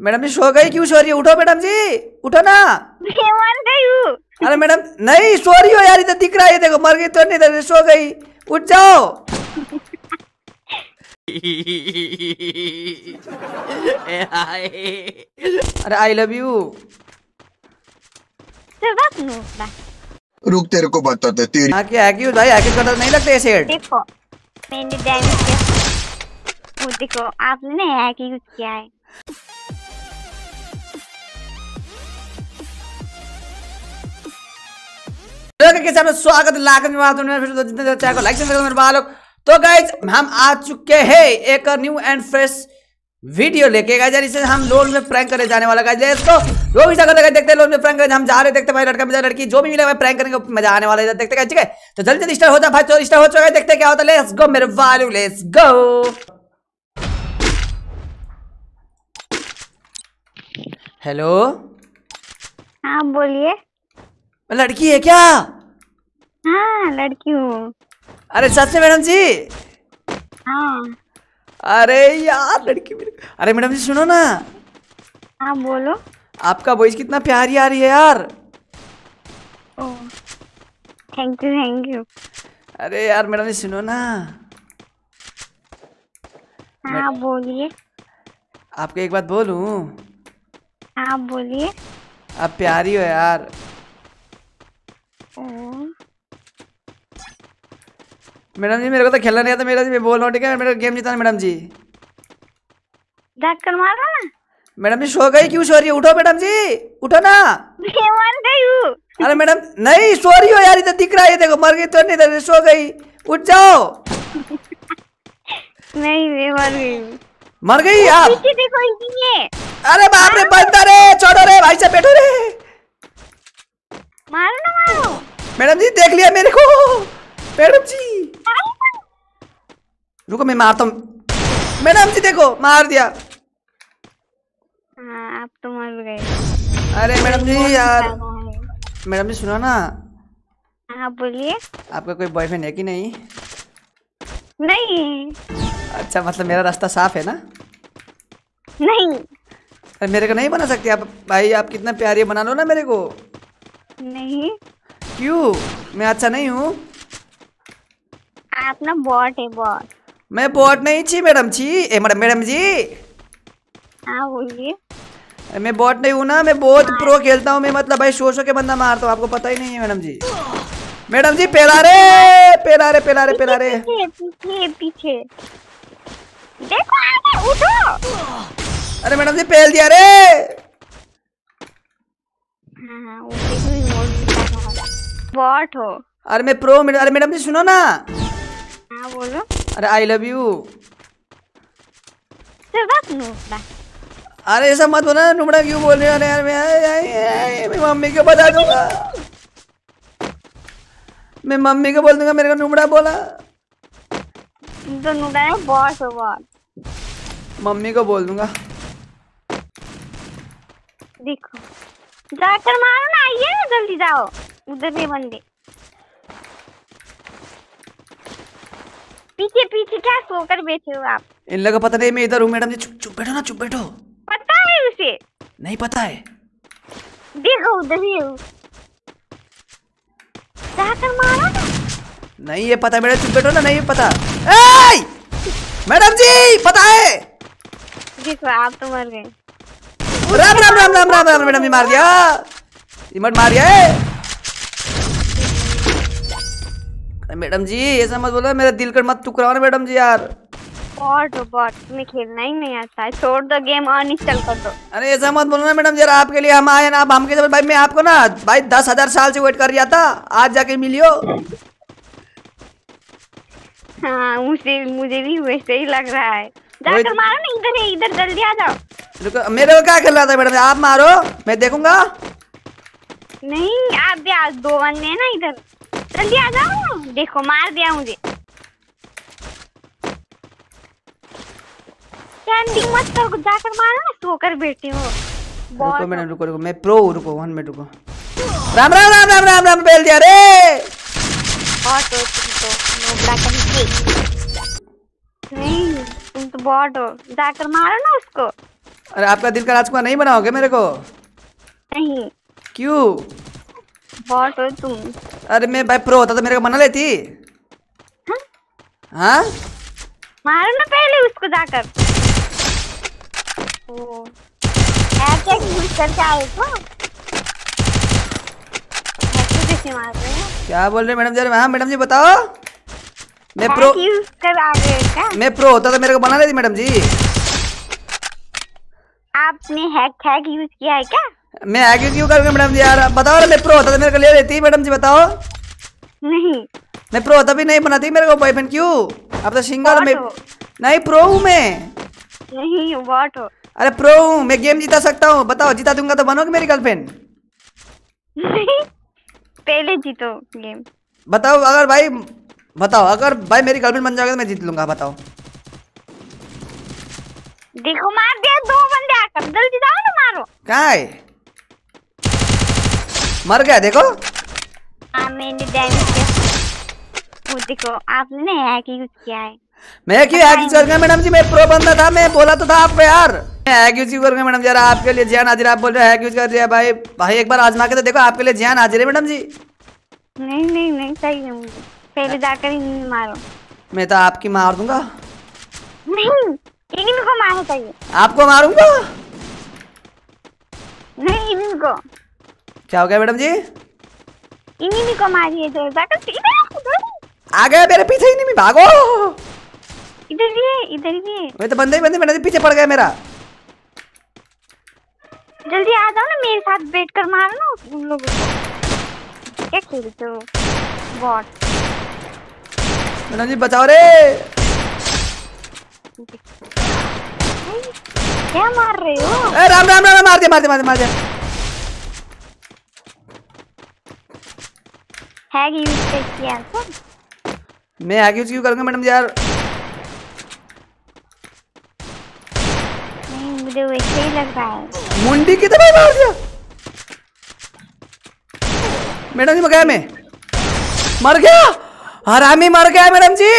Madam जी सो गई क्यों सो रही है उठो मैडम जी उठो ना अरे मैडम नहीं सो रही हो यार इधर दिख रहा है देखो मर गई तो नहीं इधर सो गई उठ जाओ अरे आई लव यू रुक तेरे को बताते तेरी आके आके भाई आके कदर तो नहीं लगते सेठ देखो मैंने डैमेज किया वो देखो आपने हैकिंग किया है स्वागत लाख लाइक तो गाइज हम आ चुके हैं एक न्यू एंड फ्रेश वीडियो लेके गए यार हम लोन में प्रैंक करने जाने वाला गाइज तो जो भी सकते करते देखते हैं लोन में प्रैंक हम जा रहे देखते भाई लड़का मिला लड़की जो भी मिला भाई प्रैंक करने मजा आने वाला है देखते ठीक है तो जल्दी जल्दी स्टार्ट हो जाए भाई चोरी तो स्टार्ट हो चुका है देखते क्या होता है लेट्स गो मेरे वालू लेट्स गो हेलो हाँ बोलिए लड़की है क्या हाँ लड़की हूँ अरे सच में मैडम जी हाँ अरे यार लड़की अरे मैडम जी सुनो ना हाँ बोलो आपका वॉइस कितना प्यारी आ रही है यार थैंक यू थैंक यू अरे यार मैडम जी सुनो ना हाँ बोलिए आपको एक बात बोलूं हाँ बोलिए आप प्यारी हो यार मैडम जी मेरे को तो खेलना नहीं आता मेरा जी मैं बोल रहा हूँ ठीक है मेरे को गेम जिताना मैडम जी मार रहा ना मैडम जी सो गई क्यों सो रही उठो मैडम जी उठो ना मैं मर गई अरे मैडम नहीं सो रही हो यार इधर दिख रहा है देखो मर गई तो नहीं इधर सो गई उठ जाओ नहीं मैं मर गई मर गई आप देखो ये अरे बाप रे बंदा रे छोड़ो रे भाई साहब बैठो रे मारो ना मारो मैडम जी देख लिया मेरे को मैडम जी रुको मैं मारता हूँ मैडम जी देखो मार दिया हाँ, आप तो मर गए अरे मैडम जी यार मैडम जी सुनो ना हाँ बोलिए आपका कोई बॉयफ्रेंड है कि नहीं नहीं अच्छा मतलब मेरा रास्ता साफ है ना नहीं अरे मेरे को नहीं बना सकते आप भाई आप कितना प्यारी है बना लो ना मेरे को नहीं क्यों मैं अच्छा नहीं हूँ आप ना बॉट है बॉट मैं बोट नहीं छी मैडम छी ए मैडम मैडम जी हां बोलिए मैं बोट नहीं हूं ना मैं बहुत प्रो हाँ। खेलता हूं मैं मतलब भाई सो सो के बंदा मारता हूं आपको पता ही नहीं है मैडम जी मैडम जी पेला रे पेला रे पेला रे पेला रे पीछे पीछे देखो आगे उठो अरे मैडम जी पेल दिया रे हां वो भी मोड़ दिया बोट हो अरे मैं प्रो अरे मैडम जी सुनो ना हां बोलो अरे आई लव यू अरे ऐसा मत बोला नुमड़ा क्यों बोल रहे हो यार मैं आए मैं मम्मी को बता दूंगा मैं मम्मी को बोल दूंगा मेरे को नुमड़ा बोला तो नुमड़ा है बॉस बॉस मम्मी को बोल दूंगा देखो जाकर मारो ना आइए जल्दी जाओ उधर भी बंदे पीछे पीछे क्या सोकर बैठे हो आप इन लोगों पता नहीं मैं इधर हूँ मैडम जी चुप चुप बैठो ना चुप बैठो पता है उसे नहीं पता है देखो उधर ही हूँ जाकर मारो नहीं ये पता मैडम चुप बैठो ना नहीं पता मैडम जी पता है देखो आप तो मर गए राम राम राम राम राम राम मैडम जी मार दिया इमट मार दिया है मैडम जी ऐसा मत बोलो मेरा दिल कर मत टुकराओ ना मैडम जी यार बॉट बॉट तुम्हें खेलना ही नहीं आता है छोड़ दो गेम अनइंस्टॉल कर दो अरे ऐसा मत बोलो ना मैडम जी यार आपके लिए हम आए ना आप हमके भाई मैं आपको ना भाई दस हजार साल से वेट कर रहा था आज जाके मिलियो हाँ मुझे मुझे भी वैसे ही लग रहा है जाकर तो। मारो ना इधर इधर जल्दी आ जाओ मेरे को क्या खेल रहा था मैडम आप मारो मैं देखूंगा नहीं आप भी आज दो बंदे ना इधर जल्दी आ जाओ देखो मार दिया मुझे कैंडी मत करो जाकर मारो ना कर बैठे हो रुको मैडम रुको रुको मैं प्रो रुको वन मिनट रुको राम राम राम राम राम राम बेल दिया रे और तो तुम तो नोबला कहीं के नहीं तुम तो बॉट हो जाकर मारो ना उसको अरे आपका दिल का राजकुमार नहीं बनाओगे मेरे को नहीं क्यों बॉट हो तुम अरे मैं भाई प्रो होता तो मेरे को मना लेती हाँ, हाँ? मारो ना पहले उसको जाकर ओ ऐप क्या यूज करके आए तो क्या बोल रहे मैडम जी हाँ मैडम जी बताओ मैं प्रो कर क्या मैं प्रो होता तो मेरे को बना लेती मैडम जी आपने हैक हैक यूज किया है क्या मैं आगे क्यों करूँगी मैडम जी यार बताओ ना मैं प्रो होता तो मेरे को ले लेती मैडम जी बताओ नहीं मैं प्रो होता भी नहीं बनाती मेरे को बॉयफ्रेंड क्यों अब तो सिंगल मैं नहीं प्रो हूँ मैं नहीं व्हाट अरे प्रो हूँ मैं गेम जीता सकता हूँ बताओ जीता दूंगा तो बनोगे मेरी गर्लफ्रेंड पहले जीतो गेम बताओ अगर भाई बताओ अगर भाई मेरी गर्लफ्रेंड बन जाओगे तो मैं जीत लूंगा बताओ देखो मार दिया दो बंदे आकर जल्दी जाओ ना मारो कहाँ है मर गया देखो हाँ, मैंने देखो आपने हैकिंग किया है मैं क्यों मैडम जी मैं प्रो बंदा था मैं बोला तो था आप यार मैं यूज कर मैडम जी यार आपके लिए जैन हाजिर आप बोल रहे हैं हैक यूज कर दिया भाई भाई एक बार आजमा के तो देखो आपके लिए जैन हाजिर है मैडम जी नहीं नहीं नहीं सही है मुझे पहले जाकर ही नहीं मारो मैं तो आपकी मार दूंगा नहीं इन्हीं को मारना चाहिए आपको मारूंगा नहीं इन्हीं को क्या हो गया मैडम जी इन्हीं को मारिए सीधे आ गया मेरे पीछे इन्हीं में भागो इधर भी है इधर भी है मैं तो बंदे ही बंदे मैडम जी पीछे पड़ गया मेरा जल्दी आ जाओ ना मेरे साथ बैठ कर मारो ना उन लोगों को क्या खेलते हो बॉट मैडम जी बचाओ रे क्या मार रहे हो राम राम राम मार दे मार दे मार दे मार दे हैग यूज किया मैं हैग यूज क्यों करूंगा मैडम यार नहीं मुझे वैसे ही लग रहा है मुंडी की तरह मार दिया मैडम जी मर गया मैं मर गया हरामी मर गया मैडम जी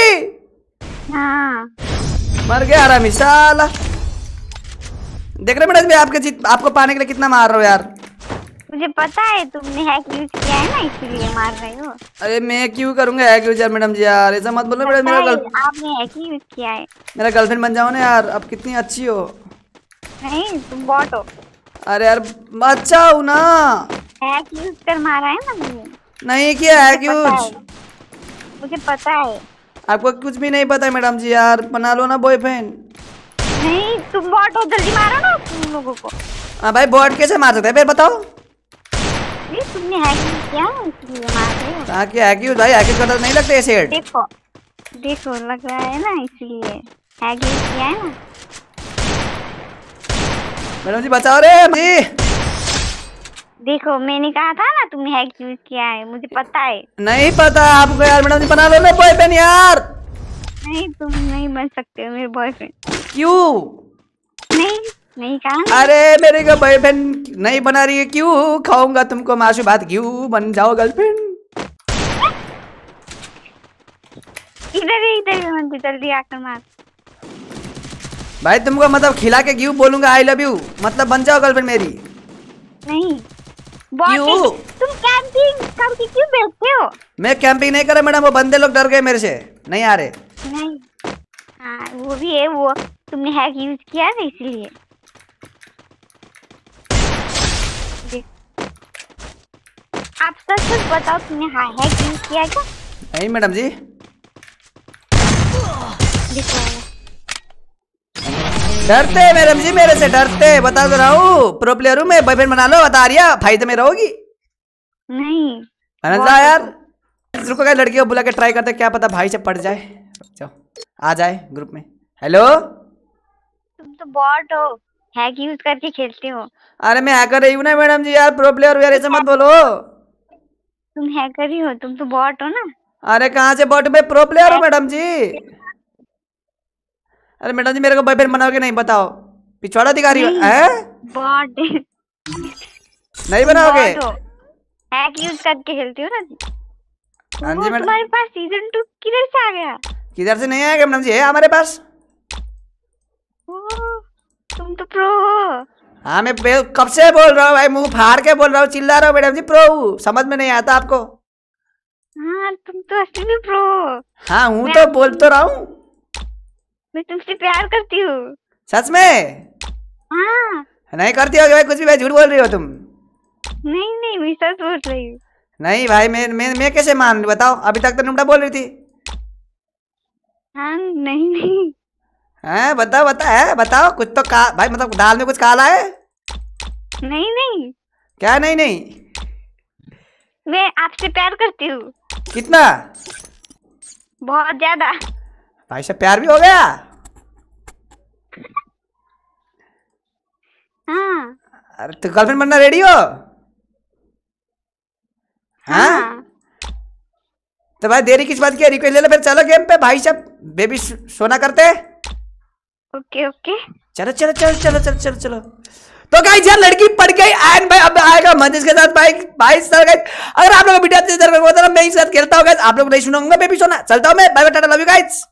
हाँ। मर गया हरामी साला देख रहे मैडम जी आपके आपको पाने के लिए कितना मार रहा हो यार मुझे पता है तुमने हैक यूज किया है ना इसीलिए मार रहे हो अरे मैं क्यों करूंगा हैक यूज यार मैडम जी यार ऐसा मत बोलो मेरा मेरा गर्ल आपने हैक यूज किया है मेरा गर्लफ्रेंड बन जाओ ना यार अब कितनी अच्छी हो नहीं तुम बॉट हो अरे यार अच्छा हूं ना हैक यूज कर मारा है ना मैंने नहीं किया हैक यूज मुझे पता है आपको कुछ भी नहीं पता मैडम जी यार बना लो ना बॉयफ्रेंड नहीं तुम बॉट हो जल्दी मारो ना तुम लोगों को हाँ भाई बॉट कैसे मार सकते हैं फिर बताओ क्या है हैकिंग किया हैकिंग भाई हैकिंग करता नहीं लगते ऐसे देखो देखो लग रहा है ना इसलिए हैकिंग किया है ना मैडम जी बचाओ रे जी देखो मैंने कहा था ना तुमने हैक यूज किया है मुझे पता है नहीं पता आपको यार मैडम जी बना लो ना बॉयफ्रेंड यार नहीं तुम नहीं बन सकते हो मेरे बॉयफ्रेंड क्यों नहीं नहीं कहा अरे मेरे को बॉयफ्रेंड नहीं बना रही है क्यों खाऊंगा तुमको माशु भात क्यों बन जाओ गर्लफ्रेंड इधर इधर ही जल्दी आकर मार भाई तुमको मतलब खिला के क्यों बोलूंगा आई लव यू मतलब बन जाओ गर्लफ्रेंड मेरी नहीं क्यों तुम कैंपिंग करके क्यों बैठते हो मैं कैंपिंग नहीं कर रहा मैडम वो बंदे लोग डर गए मेरे से नहीं आ रहे नहीं आ, हाँ, वो भी है वो तुमने हैक यूज किया ना इसीलिए आप सर कुछ बताओ तुमने यहाँ है क्यों किया क्या नहीं मैडम जी डरते मैडम जी मेरे से डरते बता तो रहा हूँ प्रो प्लेयर हूँ मैं बॉयफ्रेंड बना लो बता रही फायदे तो में रहोगी नहीं अनंता यार अच्छा। रुको क्या लड़की को बुला के ट्राई करते क्या पता भाई से पड़ जाए चलो आ जाए ग्रुप में हेलो तुम तो बॉट हो हैक यूज करके खेलते हो अरे मैं हैकर रही हूँ ना मैडम जी यार प्रो प्लेयर यार ऐसे मत बोलो तुम हैकर ही हो तुम तो बॉट हो ना अरे कहाँ से बॉट में प्रो प्लेयर हो मैडम जी अरे मैडम जी मेरे को बॉयफ्रेंड बनाओ कि नहीं बताओ पिछवाड़ा दिखा रही है बॉट नहीं बनाओगे हैक यूज करके खेलती हो ना हाँ जी तुम्हारे पास सीजन टू किधर से आ गया किधर से नहीं आया मैडम जी है हमारे पास ओ, तुम तो प्रो हो हाँ मैं कब से बोल रहा हूँ भाई मुंह फाड़ के बोल रहा हूँ चिल्ला रहा हूँ मैडम जी प्रो समझ में नहीं आता आपको हाँ तुम तो असली में प्रो हाँ हूँ तो बोल तो रहा हूँ मैं तुमसे प्यार करती हूँ सच में हाँ नहीं करती हो भाई कुछ भी झूठ बोल रही हो तुम नहीं नहीं मैं सच बोल रही हूँ नहीं भाई मैं मैं मैं कैसे मान बताओ अभी तक तो नुमटा बोल रही थी हाँ नहीं नहीं हैं बताओ बता है बताओ कुछ तो का भाई मतलब दाल में कुछ काला है नहीं नहीं क्या नहीं नहीं मैं आपसे प्यार करती हूँ कितना बहुत ज्यादा भाई से प्यार भी हो गया हाँ। अरे तो गर्लफ्रेंड बनना रेडी हो हाँ? हाँ। तो भाई देरी किस बात की रिक्वेस्ट ले लो फिर चलो गेम पे भाई साहब बेबी सोना करते हैं ओके ओके चलो चलो चलो चलो चलो चलो चलो तो गाइस यार लड़की पड़ गई एंड भाई अब आएगा मंजिश के साथ भाई भाई सर गाइस अगर आप लोग वीडियो अच्छी लगे तो मैं इसके साथ खेलता हूं गाइस आप लोग नहीं सुनूंगा भी सुना चलता हूं मैं bye bye tata love you guys